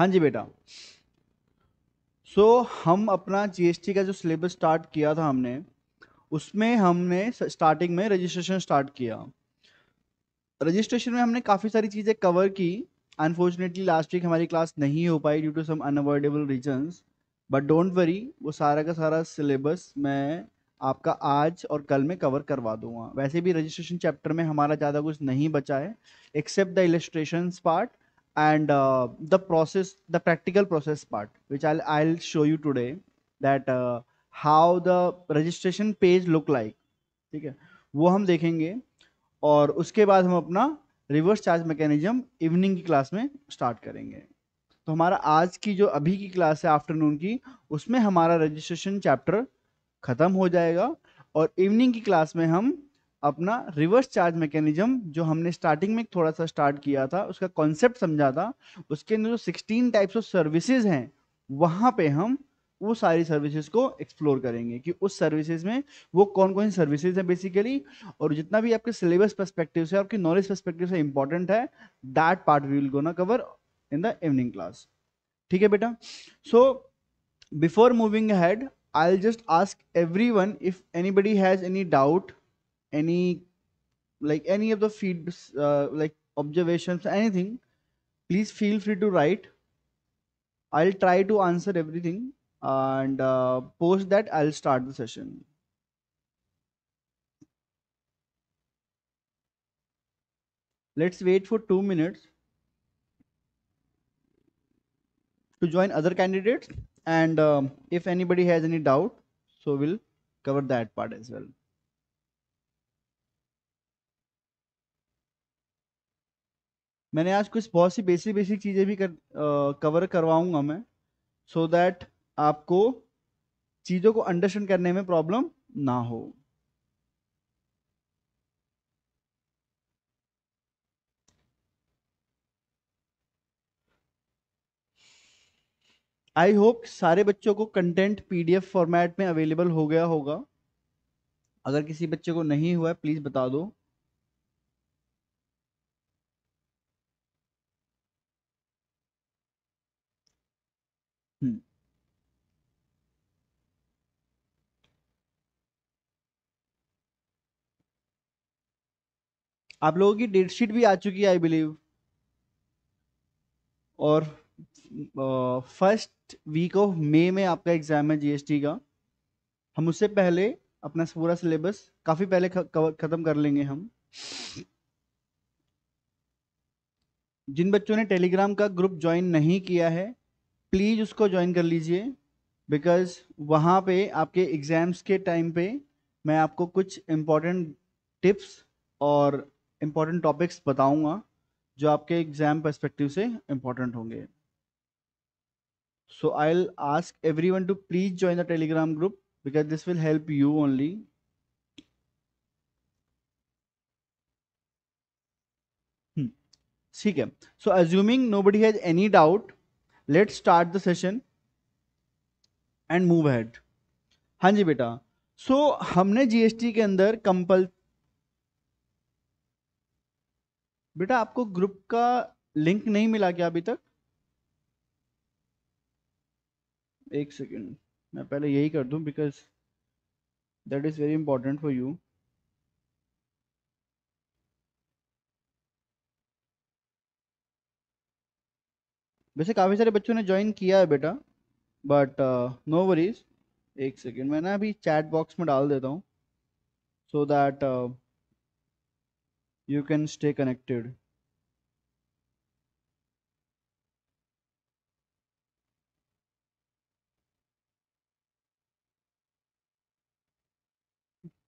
हाँ जी बेटा सो so, हम अपना जीएसटी का जो सिलेबस स्टार्ट किया था हमने उसमें हमने स्टार्टिंग में रजिस्ट्रेशन स्टार्ट किया रजिस्ट्रेशन में हमने काफ़ी सारी चीज़ें कवर की अनफॉर्चुनेटली लास्ट वीक हमारी क्लास नहीं हो पाई due to some unavoidable reasons but don't worry वो सारा का सारा सिलेबस मैं आपका आज और कल में कवर करवा दूंगा वैसे भी रजिस्ट्रेशन चैप्टर में हमारा ज़्यादा कुछ नहीं बचा है except the illustration part and uh, the process the practical process part which i'll i'll show you today that uh, how the registration page look like ठीक है वो हम देखेंगे और उसके बाद हम अपना रिवर्स चार्ज मैकेनिज्म इवनिंग की क्लास में स्टार्ट करेंगे तो हमारा आज की जो अभी की क्लास है आफ्टरनून की उसमें हमारा रजिस्ट्रेशन चैप्टर ख़त्म हो जाएगा और इवनिंग की क्लास में हम अपना रिवर्स चार्ज मैकेनिज्म जो हमने स्टार्टिंग में थोड़ा सा स्टार्ट किया था उसका कॉन्सेप्ट समझा था उसके अंदर जो सिक्सटीन टाइप्स ऑफ सर्विसेज हैं वहाँ पे हम वो सारी सर्विसेज को एक्सप्लोर करेंगे कि उस सर्विसेज में वो कौन कौन सी सर्विसेज हैं बेसिकली और जितना भी आपके सिलेबस परस्पेक्टिव से आपके नॉलेज परस्पेक्टिव से इंपॉर्टेंट है that part we will go ना cover in the evening class ठीक है बेटा so before moving ahead I just ask everyone if anybody has any doubt any like any of the feeds uh, like observations anything please feel free to write i'll try to answer everything and uh, post that i'll start the session let's wait for 2 minutes to join other candidates and um, if anybody has any doubt so we'll cover that part as well मैंने आज कुछ बहुत सी basic basic चीज़ें भी कर cover करवाऊंगा मैं सो so that आपको चीज़ों को अंडरस्टैंड करने में प्रॉब्लम ना हो आई होप सारे बच्चों को कंटेंट पीडीएफ फॉर्मेट में अवेलेबल हो गया होगा अगर किसी बच्चे को नहीं हुआ है प्लीज़ बता दो आप लोगों की डेट शीट भी आ चुकी है आई बिलीव और फर्स्ट वीक ऑफ मई में आपका एग्ज़ाम है जीएसटी का हम उससे पहले अपना पूरा सिलेबस काफ़ी पहले ख़त्म कर लेंगे हम जिन बच्चों ने टेलीग्राम का ग्रुप ज्वाइन नहीं किया है प्लीज़ उसको ज्वाइन कर लीजिए बिकॉज़ वहाँ पे आपके एग्ज़ाम्स के टाइम पे मैं आपको कुछ इम्पोर्टेंट टिप्स और इम्पॉर्टेंट टॉपिक्स बताऊंगा जो आपके एग्जाम परस्पेक्टिव से इम्पॉर्टेंट होंगे so I so ask everyone to please join the Telegram group because this will help you only ठीक है so assuming nobody has any doubt let start the session and move ahead हाँ जी बेटा सो so, हमने GST के अंदर compel बेटा आपको ग्रुप का लिंक नहीं मिला क्या अभी तक एक सेकेंड मैं पहले यही कर दूं because that is very important for you वैसे काफ़ी सारे बच्चों ने ज्वाइन किया है बेटा बट नो वरीज एक सेकेंड मैं ना अभी चैट बॉक्स में डाल देता हूँ so that you can stay connected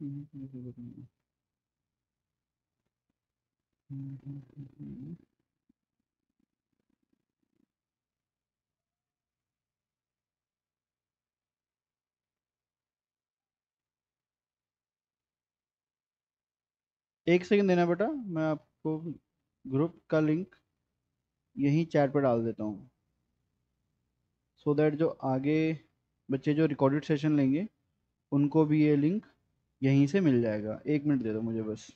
mm-hmm. एक सेकंड देना बेटा मैं आपको ग्रुप का लिंक यहीं चैट पर डाल देता हूँ सो so दैट जो आगे बच्चे जो रिकॉर्डेड सेशन लेंगे उनको भी ये लिंक यहीं से मिल जाएगा एक मिनट दे दो मुझे बस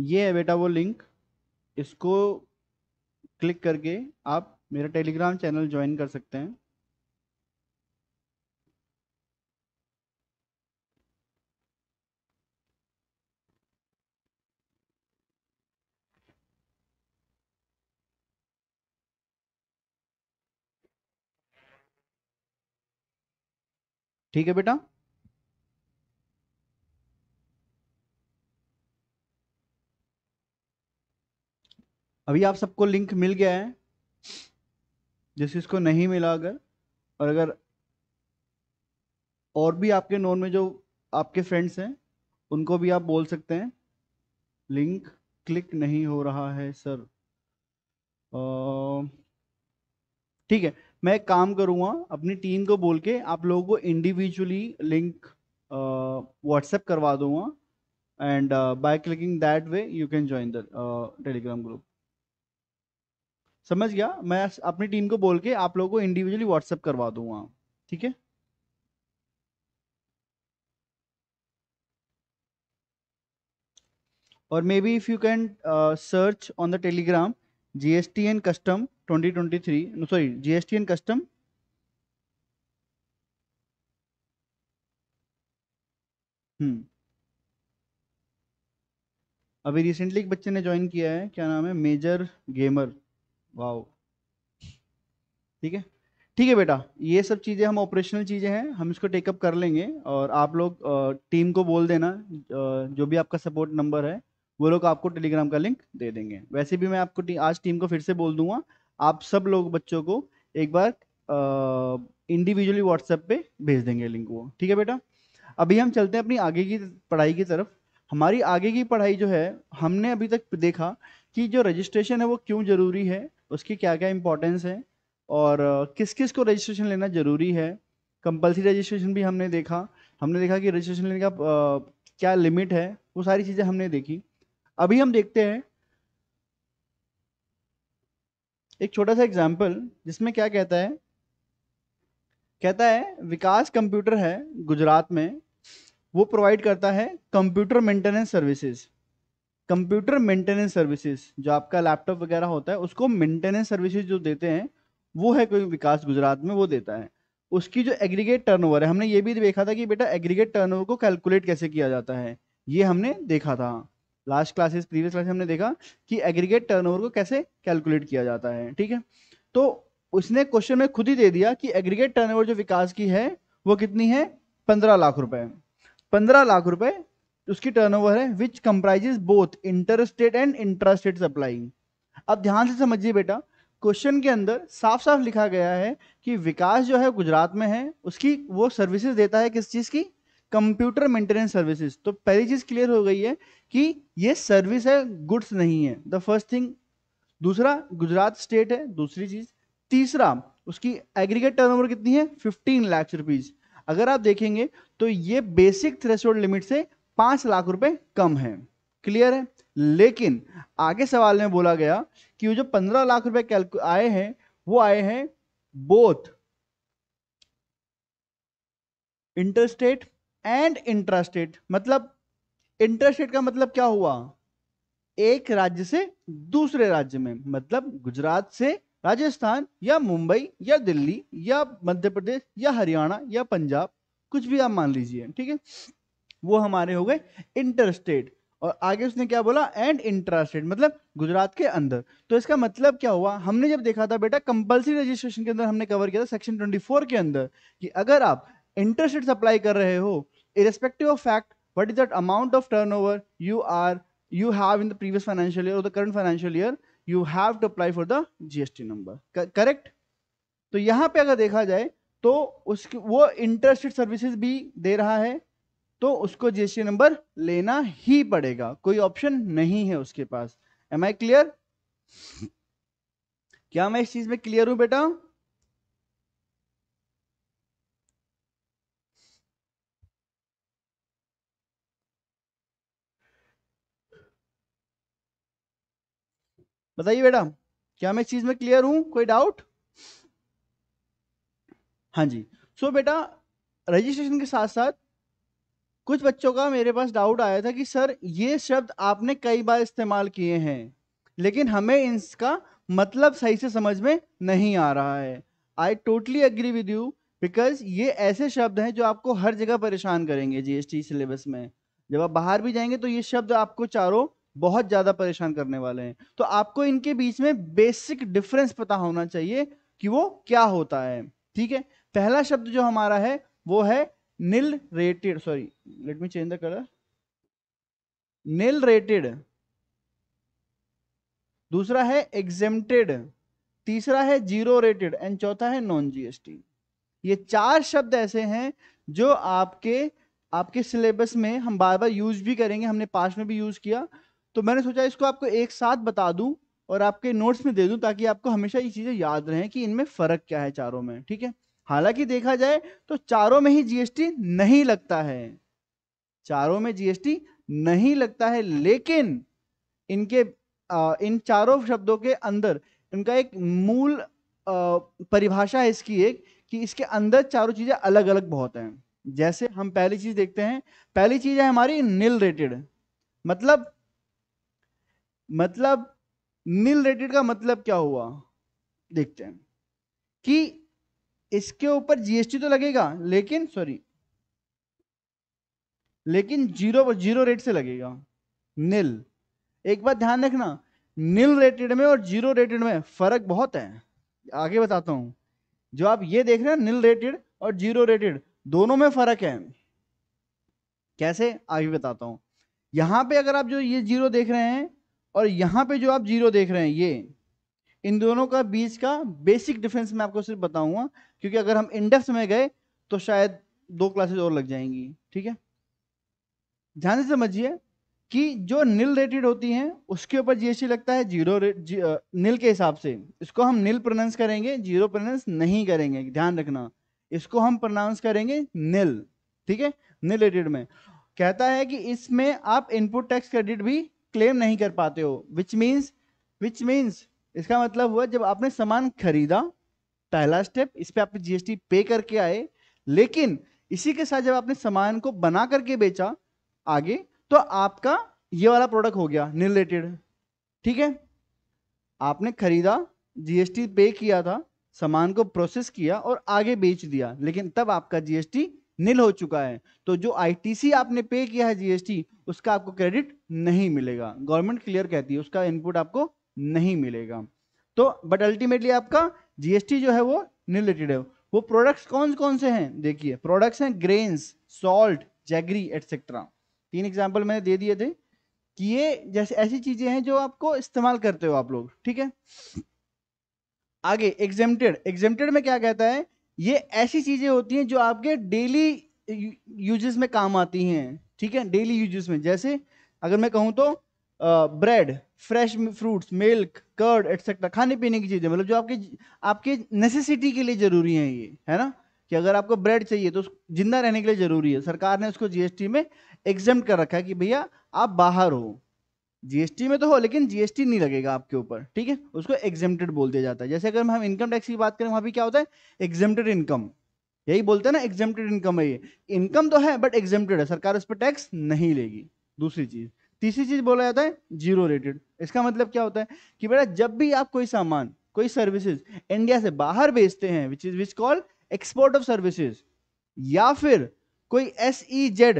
ये है बेटा वो लिंक इसको क्लिक करके आप मेरा टेलीग्राम चैनल ज्वाइन कर सकते हैं ठीक है बेटा अभी आप सबको लिंक मिल गया है जिस इसको नहीं मिला अगर और अगर और भी आपके नोन में जो आपके फ्रेंड्स हैं उनको भी आप बोल सकते हैं लिंक क्लिक नहीं हो रहा है सर ठीक है मैं एक काम करूँगा अपनी टीम को बोल के आप लोगों को इंडिविजुअली लिंक व्हाट्सएप करवा दूंगा and by clicking that way you can join the Telegram group समझ गया मैं अपनी टीम को बोल के आप लोगों को इंडिविजुअली व्हाट्सएप करवा दूंगा ठीक है और maybe if you can search on the Telegram GST and custom 2023 three sorry GST and custom hmm अभी रिसेंटली एक बच्चे ने ज्वाइन किया है क्या नाम है मेजर गेमर वाह ठीक है ठीक है बेटा ये सब चीज़ें हम ऑपरेशनल चीज़ें हैं हम इसको टेकअप कर लेंगे और आप लोग टीम को बोल देना जो भी आपका सपोर्ट नंबर है वो लोग आपको टेलीग्राम का लिंक दे देंगे वैसे भी मैं आपको टी, आज टीम को फिर से बोल दूंगा आप सब लोग बच्चों को एक बार इंडिविजुअली व्हाट्सएप पे भेज देंगे लिंक वो ठीक है बेटा अभी हम चलते हैं अपनी आगे की पढ़ाई की तरफ हमारी आगे की पढ़ाई जो है हमने अभी तक देखा कि जो रजिस्ट्रेशन है वो क्यों ज़रूरी है उसकी क्या क्या इंपॉर्टेंस है और किस किस को रजिस्ट्रेशन लेना ज़रूरी है कंपलसरी रजिस्ट्रेशन भी हमने देखा हमने देखा कि रजिस्ट्रेशन लेने का क्या लिमिट है वो सारी चीज़ें हमने देखी अभी हम देखते हैं एक छोटा सा एग्जाम्पल जिसमें क्या कहता है कहता है विकास कंप्यूटर है गुजरात में वो प्रोवाइड करता है computer maintenance services computer maintenance services जो आपका लैपटॉप वगैरह होता है उसको मेंटेनेंस सर्विसेज जो देते हैं वो है कोई विकास गुजरात में वो देता है उसकी जो एग्रीगेट टर्नओवर है हमने ये भी देखा था कि बेटा एग्रीगेट टर्नओवर को कैलकुलेट कैसे किया जाता है ये हमने देखा था लास्ट क्लासेस प्रीवियस क्लास हमने देखा कि एग्रीगेट टर्नओवर को कैसे कैलकुलेट किया जाता है ठीक है तो उसने क्वेश्चन में खुद ही दे दिया कि एग्रीगेट टर्नओवर जो विकास की है वो कितनी है पंद्रह लाख रुपए पंद्रह लाख रुपए उसकी टर्नओवर है which comprises both inter state and intra state supplying अब ध्यान से समझिए बेटा क्वेश्चन के अंदर साफ साफ लिखा गया है कि विकास जो है गुजरात में है उसकी वो सर्विसेज देता है किस चीज़ की कंप्यूटर मेंटेनेंस सर्विसेज तो पहली चीज़ क्लियर हो गई है कि ये सर्विस है गुड्स नहीं है द फर्स्ट थिंग दूसरा गुजरात स्टेट है दूसरी चीज़ तीसरा उसकी एग्रीगेट टर्नओवर कितनी है 15 लाख रुपीज अगर आप देखेंगे तो ये बेसिक थ्रेशोल्ड लिमिट से पांच लाख रुपए कम है क्लियर है लेकिन आगे सवाल में बोला गया कि वो जो पंद्रह लाख रुपए आए हैं वो आए हैं बोथ इंटरस्टेट एंड इंट्रास्टेट मतलब इंटरस्टेट का मतलब क्या हुआ एक राज्य से दूसरे राज्य में मतलब गुजरात से राजस्थान या मुंबई या दिल्ली या मध्य प्रदेश या हरियाणा या पंजाब कुछ भी आप मान लीजिए ठीक है वो हमारे हो गए इंटरस्टेट और आगे उसने क्या बोला एंड इंट्रास्टेट मतलब गुजरात के अंदर तो इसका मतलब क्या हुआ हमने जब देखा था बेटा कंपलसरी रजिस्ट्रेशन के अंदर हमने कवर किया था सेक्शन 24 के अंदर कि अगर आप इंटरस्टेट सप्लाई कर रहे हो irrespective of fact what is that amount of turnover you are you have in the previous financial year or the current financial year you have to apply for the gst number तो यहाँ पे अगर देखा जाए तो उसकी वो interested services भी दे रहा है तो उसको जीएसटी नंबर लेना ही पड़ेगा कोई ऑप्शन नहीं है उसके पास एम आई क्लियर क्या मैं इस चीज में क्लियर हूं बेटा बताइए बेटा क्या मैं इस चीज में क्लियर हूं कोई डाउट हाँ जी सो so, बेटा रजिस्ट्रेशन के साथ साथ कुछ बच्चों का मेरे पास डाउट आया था कि सर ये शब्द आपने कई बार इस्तेमाल किए हैं लेकिन हमें इसका मतलब सही से समझ में नहीं आ रहा है I totally agree with you because ये ऐसे शब्द हैं जो आपको हर जगह परेशान करेंगे जीएसटी सिलेबस में जब आप बाहर भी जाएंगे तो ये शब्द आपको चारों बहुत ज़्यादा परेशान करने वाले हैं तो आपको इनके बीच में बेसिक डिफरेंस पता होना चाहिए कि वो क्या होता है ठीक है पहला शब्द जो हमारा है वो है nil rated sorry let me change the color nil rated दूसरा है एग्जेम्प्टेड तीसरा है जीरो रेटेड एंड चौथा है नॉन जीएसटी ये चार शब्द ऐसे हैं जो आपके आपके सिलेबस में हम बार बार यूज भी करेंगे हमने पास में भी यूज किया तो मैंने सोचा इसको आपको एक साथ बता दूं और आपके नोट्स में दे दूं ताकि आपको हमेशा ये चीजें याद रहें कि इनमें फर्क क्या है चारों में ठीक है हालांकि देखा जाए तो चारों में ही जीएसटी नहीं लगता है चारों में जीएसटी नहीं लगता है लेकिन इनके आ, इन चारों शब्दों के अंदर इनका एक मूल परिभाषा है इसकी एक कि इसके अंदर चारों चीजें अलग अलग बहुत हैं जैसे हम पहली चीज देखते हैं पहली चीज है हमारी नील रेटेड मतलब मतलब नील रेटेड का मतलब क्या हुआ देखते हैं कि इसके ऊपर जीएसटी तो लगेगा लेकिन सॉरी लेकिन जीरो जीरो रेट से लगेगा निल एक बात ध्यान रखना निल रेटेड में और जीरो रेटेड में फर्क बहुत है आगे बताता हूं जो आप ये देख रहे हैं नील रेटेड और जीरो रेटेड दोनों में फर्क है कैसे आगे बताता हूं यहां पे अगर आप जो ये जीरो देख रहे हैं और यहां पे जो आप जीरो देख रहे हैं ये इन दोनों का बीच का बेसिक डिफरेंस मैं आपको सिर्फ बताऊंगा क्योंकि अगर हम इंडेक्स में गए तो शायद दो क्लासेस और लग जाएंगी ठीक है ध्यान से समझिए कि जो नील रेटेड होती हैं उसके ऊपर जीएसटी लगता है जीरो जी, नील के हिसाब से इसको हम नील प्रोनाउंस करेंगे जीरो प्रोनाउंस नहीं करेंगे ध्यान रखना इसको हम प्रोनाउंस करेंगे नील ठीक है नील रेटेड में कहता है कि इसमें आप इनपुट टैक्स क्रेडिट भी क्लेम नहीं कर पाते हो विच मीन्स विच मीन्स इसका मतलब हुआ जब आपने सामान खरीदा पहला स्टेप इस पर आप जीएसटी पे करके आए लेकिन इसी के साथ जब आपने सामान को बना करके बेचा आगे तो आपका ये वाला प्रोडक्ट हो गया रिलेटेड ठीक है आपने खरीदा जीएसटी पे किया था सामान को प्रोसेस किया और आगे बेच दिया लेकिन तब आपका जीएसटी नील हो चुका है तो जो आईटीसी आपने पे किया है जीएसटी उसका आपको क्रेडिट नहीं मिलेगा गवर्नमेंट क्लियर कहती है उसका इनपुट आपको नहीं मिलेगा तो बट अल्टीमेटली आपका जीएसटी जो है वो रिलेटेड है वो प्रोडक्ट्स कौन कौन से हैं देखिए प्रोडक्ट्स हैं ग्रेन्स सॉल्ट जैगरी एटसेट्रा तीन एग्जाम्पल मैंने दे दिए थे कि ये जैसे ऐसी चीजें हैं जो आपको इस्तेमाल करते हो आप लोग ठीक है आगे एग्जेम्प्टेड एग्जेम्प्टेड में क्या कहता है ये ऐसी चीजें होती हैं जो आपके डेली यूजेस में काम आती हैं ठीक है डेली यूजेस में जैसे अगर मैं कहूँ तो bread fresh fruits milk curd etcetera खाने पीने की चीज़ें मतलब जो आपके आपके नेसेसिटी के लिए ज़रूरी हैं ये है ना कि अगर आपको ब्रेड चाहिए तो जिंदा रहने के लिए ज़रूरी है सरकार ने उसको जीएसटी में एग्जाम कर रखा है कि भैया आप बाहर हो जीएसटी में तो हो लेकिन जीएसटी नहीं लगेगा आपके ऊपर ठीक है उसको एग्जेम्प्टेड बोल दिया जाता है जैसे अगर हम इनकम टैक्स की बात करें वहाँ भी क्या होता है एग्जेम्प्टेड इनकम यही बोलते हैं ना एग्जेम्प्टेड इनकम है ये इनकम तो है बट एग्जेम्प्टेड है सरकार उस पर टैक्स नहीं लेगी दूसरी चीज़ तीसरी चीज बोला जाता है जीरो रेटेड इसका मतलब क्या होता है कि बेटा जब भी आप कोई सामान कोई सर्विसेज इंडिया से बाहर भेजते हैं which is which call export of services या फिर कोई एस ई जेड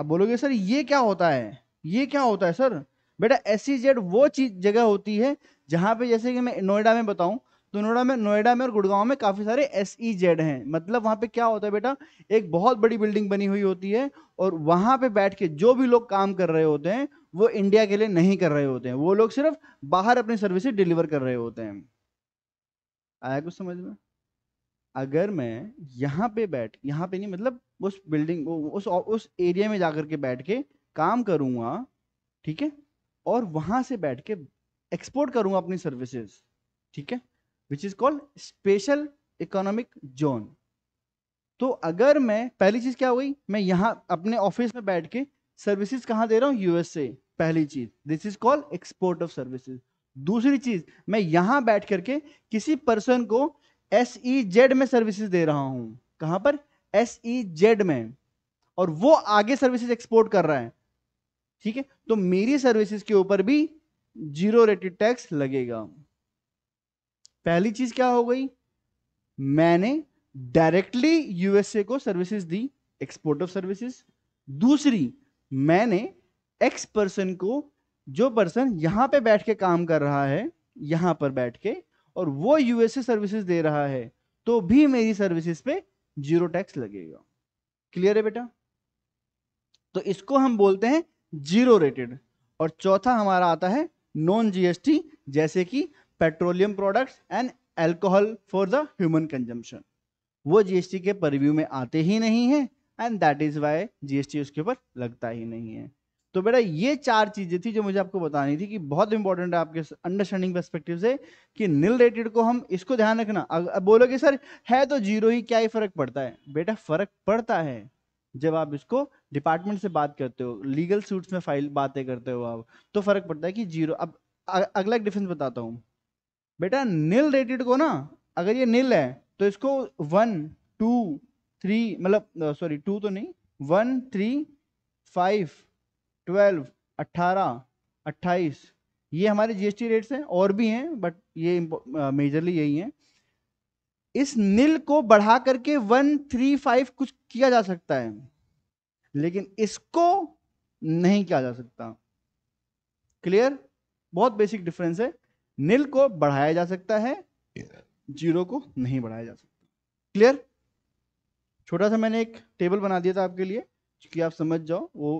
आप बोलोगे सर ये क्या होता है ये क्या होता है सर बेटा एस ई जेड वो चीज जगह होती है जहां पे जैसे कि मैं नोएडा में बताऊं तो नोएडा में नोएडा में और गुड़गांव में काफ़ी सारे एस ई जेड हैं मतलब वहां पे क्या होता है बेटा एक बहुत बड़ी बिल्डिंग बनी हुई होती है और वहां पे बैठ के जो भी लोग काम कर रहे होते हैं वो इंडिया के लिए नहीं कर रहे होते हैं वो लोग सिर्फ बाहर अपनी सर्विसेज डिलीवर कर रहे होते हैं आया कुछ समझ में अगर मैं यहाँ पे बैठ यहाँ पे नहीं मतलब उस बिल्डिंग उस उस एरिया में जाकर के बैठ के काम करूंगा ठीक है और वहां से बैठ के एक्सपोर्ट करूंगा अपनी सर्विसेज ठीक है which is called special economic zone तो अगर मैं पहली चीज क्या हुई मैं यहां अपने ऑफिस में बैठ के सर्विसेज कहां दे रहा हूं यूएसए पहली चीज this is called export of services दूसरी चीज मैं यहां बैठ करके किसी पर्सन को एसई जेड e में सर्विसेज दे रहा हूं कहां पर एसई जेड e में और वो आगे सर्विसेज एक्सपोर्ट कर रहा है ठीक है तो मेरी सर्विसेज के ऊपर भी जीरो रेटेड टैक्स लगेगा पहली चीज क्या हो गई मैंने डायरेक्टली यूएसए को सर्विसेज दी एक्सपोर्ट ऑफ सर्विसेज दूसरी मैंने एक्स पर्सन को जो पर्सन यहां पे बैठ के काम कर रहा है यहां पर बैठ के और वो यूएसए सर्विसेज दे रहा है तो भी मेरी सर्विसेज पे जीरो टैक्स लगेगा क्लियर है बेटा तो इसको हम बोलते हैं जीरो रेटेड और चौथा हमारा आता है नॉन जीएसटी जैसे कि petroleum products and alcohol for the human consumption वो जीएसटी के परव्यू में आते ही नहीं है and that is why GST उसके ऊपर लगता ही नहीं है तो बेटा ये चार चीजें थी जो मुझे आपको बतानी थी कि बहुत इंपॉर्टेंट है आपके अंडरस्टैंडिंग पर्सपेक्टिव से कि नील रेटेड को हम इसको ध्यान रखना अगर बोलोगे सर है तो जीरो ही क्या ही फर्क पड़ता है बेटा फर्क पड़ता है जब आप इसको डिपार्टमेंट से बात करते हो लीगल सूट्स में फाइल बातें करते हो आप तो फर्क पड़ता है कि जीरो अब अगला एक डिफरेंस बताता हूँ बेटा नील रेटेड को ना अगर ये नील है तो इसको वन टू थ्री मतलब सॉरी टू तो नहीं वन थ्री फाइव ट्वेल्व अट्ठारह अट्ठाईस ये हमारे जीएसटी रेट्स हैं और भी हैं बट ये मेजरली यही हैं इस नील को बढ़ा करके वन थ्री फाइव कुछ किया जा सकता है लेकिन इसको नहीं किया जा सकता क्लियर बहुत बेसिक डिफरेंस है निल को बढ़ाया जा सकता है जीरो को नहीं बढ़ाया जा सकता क्लियर छोटा सा मैंने एक टेबल बना दिया था आपके लिए कि आप समझ जाओ वो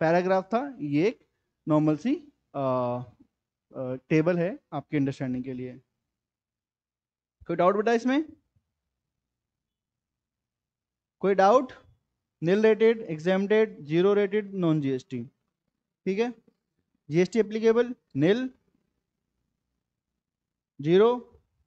पैराग्राफ था ये एक नॉर्मल सी आ, आ, टेबल है आपके अंडरस्टैंडिंग के लिए कोई डाउट बेटा इसमें कोई doubt nil rated exempted zero rated non GST ठीक है जीएसटी एप्लीकेबल नील जीरो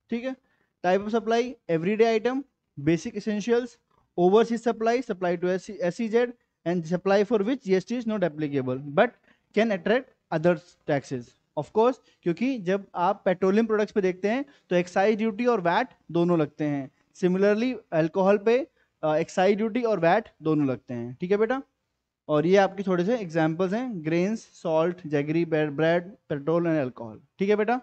ठीक है type of supply everyday item basic essentials overseas supply supply to S Z and supply for which G is not applicable but can attract other taxes of course क्योंकि जब आप petroleum products पे देखते हैं तो excise duty और VAT दोनों लगते हैं सिमिलरली अल्कोहल पे एक्साइज ड्यूटी और वैट दोनों लगते हैं ठीक है बेटा और ये आपके थोड़े से एग्जाम्पल्स हैं grains salt jaggery bread petrol and alcohol ठीक है बेटा